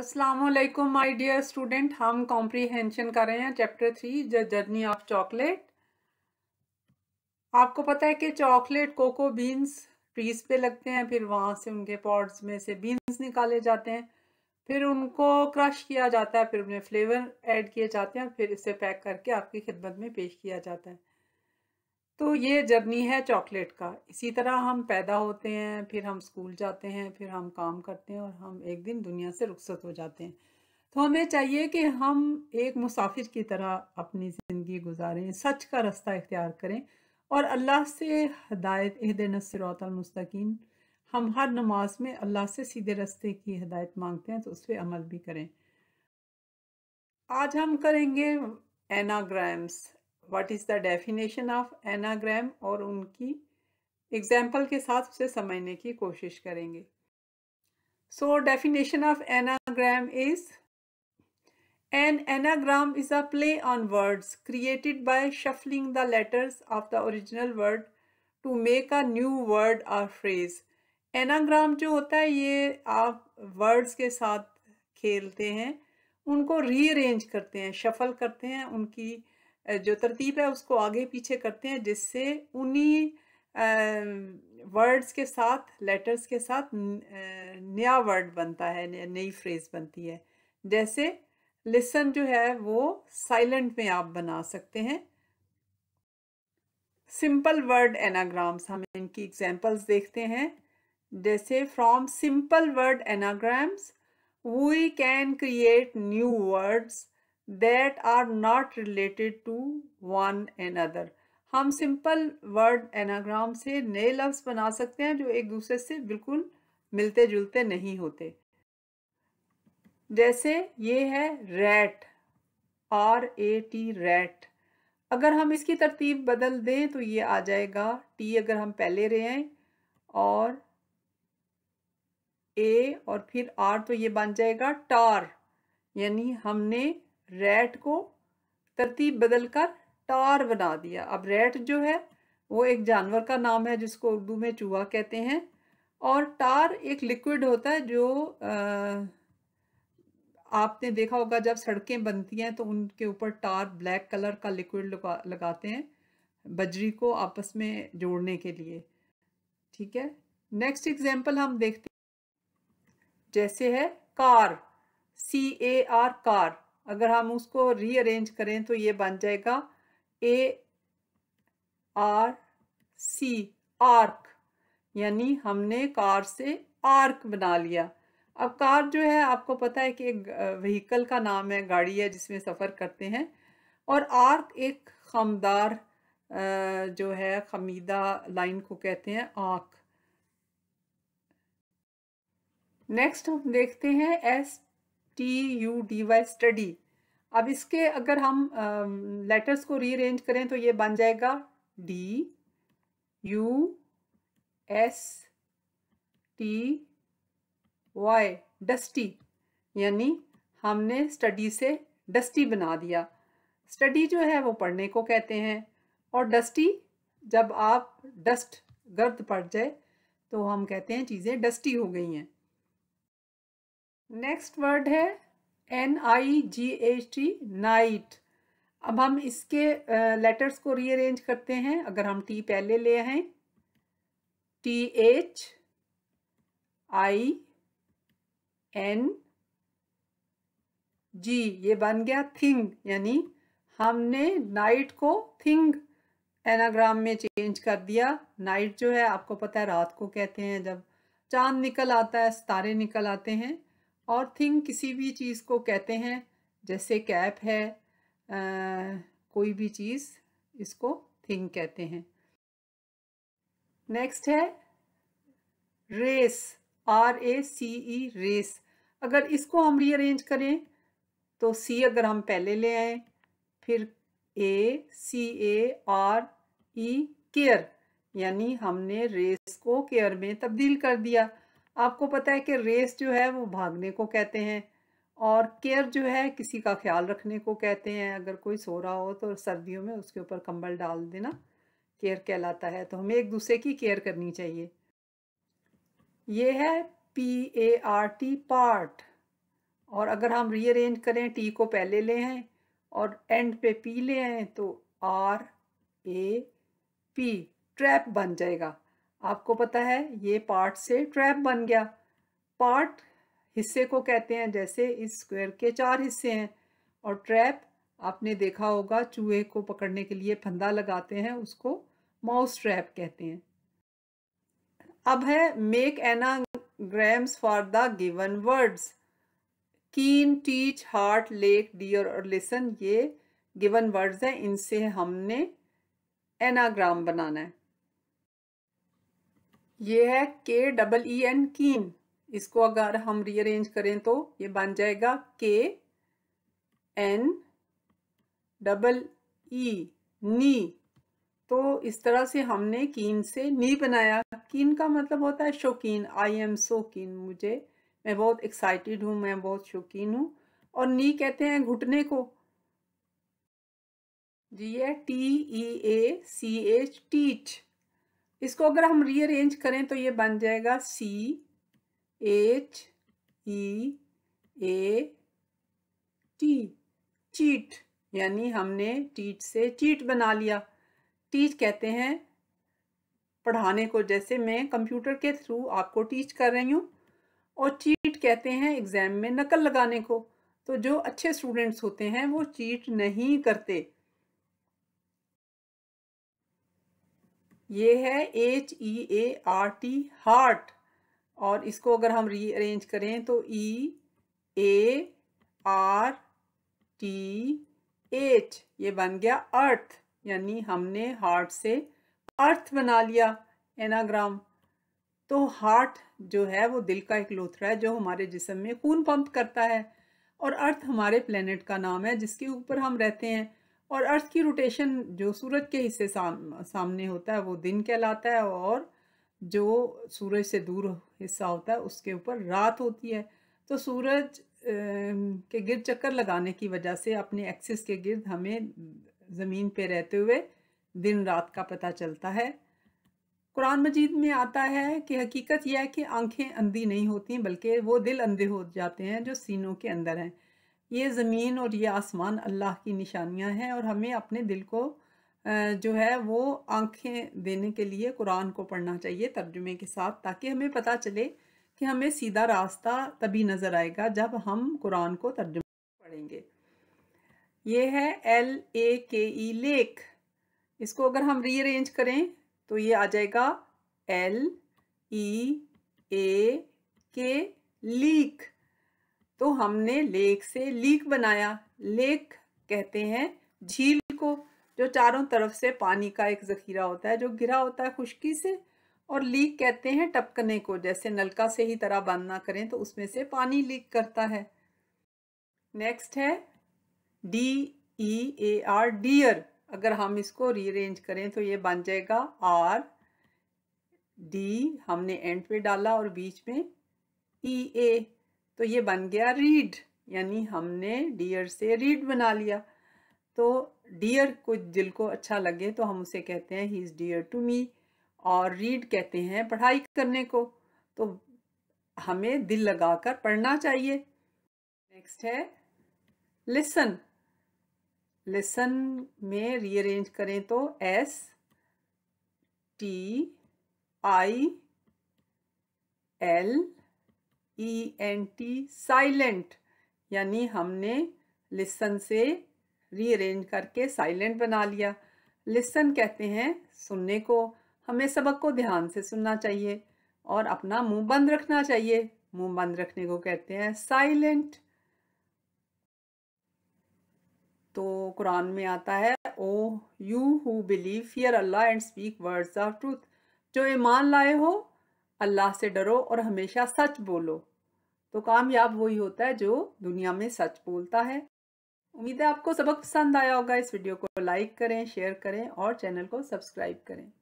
Aslam my dear student हम comprehension कर रहे हैं chapter three the journey of chocolate आपको पता है कि चॉकलेट कोको बीन्स ट्रीज पे लगते हैं फिर वहाँ से उनके पॉड्स में से बीन्स निकाले जाते हैं फिर उनको क्रश किया जाता है फिर उन्हें फ्लेवर ऐड किए जाते हैं फिर इसे पैक करके आपकी खिदमत में पेश किया जाता है तो ये जर्नी है चॉकलेट का इसी तरह हम पैदा होते हैं फिर हम स्कूल जाते हैं फिर हम काम करते हैं और हम एक दिन दुनिया से रुखसत हो जाते हैं तो हमें चाहिए कि हम एक मुसाफिर की तरह अपनी ज़िंदगी गुजारें सच का रास्ता इख्तियार करें और अल्लाह से हदायत अहद नसरातमस्तकीम हम हर नमाज में अल्लाह से सीधे रास्ते की हदायत मांगते हैं तो उस पर अमल भी करें आज हम करेंगे anagrams what is the definition of anagram और उनकी एग्जाम्पल के साथ उसे समझने की कोशिश करेंगे so definition of anagram is an anagram is a play on words created by shuffling the letters of the original word to make a new word or phrase anagram जो होता है ये आप वर्ड्स के साथ खेलते हैं उनको रीअरेंज करते हैं शफल करते हैं उनकी जो तरतीब है उसको आगे पीछे करते हैं जिससे उन्हीं वर्ड्स के साथ लेटर्स के साथ नया वर्ड बनता है नई फ्रेज बनती है जैसे लिसन जो है वो साइलेंट में आप बना सकते हैं सिंपल वर्ड एनाग्राम्स हम इनकी एग्जांपल्स देखते हैं जैसे from simple word anagrams we can create new words that are not related to one another हम सिंपल वर्ड एनाग्राम से नए लफ्ज़ बना सकते हैं जो एक दूसरे से बिल्कुल मिलते जुलते नहीं होते जैसे ये है rat R A T rat अगर हम इसकी तरतीब बदल दें तो ये आ जाएगा टी अगर हम पहले रहे हैं और ए और फिर आर तो ये बन जाएगा टार यानी हमने रेट को तरतीब बदल कर टार बना दिया अब रेट जो है वो एक जानवर का नाम है जिसको उर्दू में चूहा कहते हैं और टार एक लिक्विड होता है जो आ, आपने देखा होगा जब सड़कें बनती हैं तो उनके ऊपर टार ब्लैक कलर का लिक्विड लगा, लगाते हैं बजरी को आपस में जोड़ने के लिए ठीक है नेक्स्ट एग्जाम्पल हम देखते हैं जैसे है car C A R car अगर हम उसको रीअरेंज करें तो ये बन जाएगा ए आर सी आर्क यानी हमने कार से आर्क बना लिया अब कार जो है आपको पता है कि एक व्हीकल का नाम है गाड़ी है जिसमें सफ़र करते हैं और आर्क एक खमदार जो है खमीदा लाइन को कहते हैं आँख नेक्स्ट हम देखते हैं S T U D Y study अब इसके अगर हम लेटर्स uh, को रीअरेंज करें तो ये बन जाएगा D U S T Y dusty यानी हमने स्टडी से डस्टी बना दिया स्टडी जो है वो पढ़ने को कहते हैं और डस्टी जब आप डस्ट गर्द पड़ जाए तो हम कहते हैं चीज़ें डस्टी हो गई हैं नेक्स्ट वर्ड है N I G H T night अब हम इसके लेटर्स को रीअरेंज करते हैं अगर हम टी पहले ले आए T H I N G ये बन गया थिंग यानी हमने नाइट को थिंग एनाग्राम में चेंज कर दिया नाइट जो है आपको पता है रात को कहते हैं जब चांद निकल आता है सितारे निकल आते हैं और थिंग किसी भी चीज़ को कहते हैं जैसे कैप है आ, कोई भी चीज़ इसको थिंग कहते हैं नेक्स्ट है race R A C E race अगर इसको हम रीअरेंज करें तो सी अगर हम पहले ले आए फिर ए सी ए आर ई केयर यानी हमने रेस को केयर में तब्दील कर दिया आपको पता है कि रेस जो है वो भागने को कहते हैं और केयर जो है किसी का ख्याल रखने को कहते हैं अगर कोई सो रहा हो तो सर्दियों में उसके ऊपर कंबल डाल देना केयर कहलाता है तो हमें एक दूसरे की केयर करनी चाहिए ये है P A R T part और अगर हम रीअरेंज करें टी को पहले ले आए और एंड पे पी ले आए तो आर ए पी ट्रैप बन जाएगा आपको पता है ये पार्ट से ट्रैप बन गया पार्ट हिस्से को कहते हैं जैसे इस स्क्वायर के चार हिस्से हैं और ट्रैप आपने देखा होगा चूहे को पकड़ने के लिए फंदा लगाते हैं उसको माउस ट्रैप कहते हैं अब है make anagrams for the given words keen teach heart lake dear और लेसन ये गिवन वर्ड्स हैं इनसे हमने एनाग्राम बनाना है ये है के डबल ई एन कीन इसको अगर हम रीअरेंज करें तो ये बन जाएगा के एन डबल ई नी तो इस तरह से हमने कीन से नी बनाया कीन का मतलब होता है शौकीन आई एम सो कीन मुझे मैं बहुत एक्साइटेड हूँ मैं बहुत शौकीन हूँ और नी कहते हैं घुटने को जी है T E A C H teach इसको अगर हम रीअरेंज करें तो ये बन जाएगा C H E A T cheat यानी हमने टीट से चीट बना लिया टीच कहते हैं पढ़ाने को जैसे मैं कंप्यूटर के थ्रू आपको टीच कर रही हूँ और चीट कहते हैं एग्ज़ाम में नकल लगाने को तो जो अच्छे स्टूडेंट्स होते हैं वो चीट नहीं करते ये है H E A R T heart और इसको अगर हम रीअरेंज करें तो E A R T H ये बन गया अर्थ यानी हमने हार्ट से अर्थ बना लिया एनाग्राम तो हार्ट जो है वो दिल का एक लोथरा है जो हमारे जिसम में खून पंप करता है और अर्थ हमारे प्लेनेट का नाम है जिसके ऊपर हम रहते हैं और अर्थ की रोटेशन जो सूरज के हिस्से साम, सामने होता है वो दिन कहलाता है और जो सूरज से दूर हिस्सा होता है उसके ऊपर रात होती है तो सूरज के गिरद चक्कर लगाने की वजह से अपने एक्सिस के गिर्द हमें ज़मीन पे रहते हुए दिन रात का पता चलता है कुरान मजीद में आता है कि हकीकत यह है कि आंखें अंधी नहीं होती बल्कि वो दिल अंधे हो जाते हैं जो सीनों के अंदर हैं ये ज़मीन और ये आसमान अल्लाह की निशानियाँ हैं और हमें अपने दिल को जो है वो आंखें देने के लिए कुरान को पढ़ना चाहिए तर्जुमे के साथ ताकि हमें पता चले कि हमें सीधा रास्ता तभी नज़र आएगा जब हम कुरान को तर्जुम पढ़ेंगे ये है एल ए के ई लेक इसको अगर हम रीअरेंज करें तो ये आ जाएगा एल ई ए के लीक तो हमने लेक से लीक बनाया लेक कहते हैं झील को जो चारों तरफ से पानी का एक जखीरा होता है जो गिरा होता है खुशकी से और लीक कहते हैं टपकने को जैसे नलका से ही तरह बंद ना करें तो उसमें से पानी लीक करता है नेक्स्ट है D E A R dear अगर हम इसको रीअरेंज करें तो ये बन जाएगा आर डी हमने एंड पे डाला और बीच में ई ए तो ये बन गया रीड यानी हमने डियर से रीड बना लिया तो डियर को दिल को अच्छा लगे तो हम उसे कहते हैं he is dear to me और रीड कहते हैं पढ़ाई करने को तो हमें दिल लगाकर पढ़ना चाहिए नेक्स्ट है लिसन लिसन में रीअरेंज करें तो S T I L E N T silent यानी हमने लिसन से रीअरेंज करके साइलेंट बना लिया लिसन कहते हैं सुनने को हमें सबक को ध्यान से सुनना चाहिए और अपना मुंह बंद रखना चाहिए मुंह बंद रखने को कहते हैं साइलेंट तो कुरान में आता है O you who believe fear Allah and speak words of truth जो ईमान लाए हो अल्लाह से डरो और हमेशा सच बोलो तो कामयाब वही होता है जो दुनिया में सच बोलता है उम्मीद है आपको सबक पसंद आया होगा इस वीडियो को लाइक करें शेयर करें और चैनल को सब्सक्राइब करें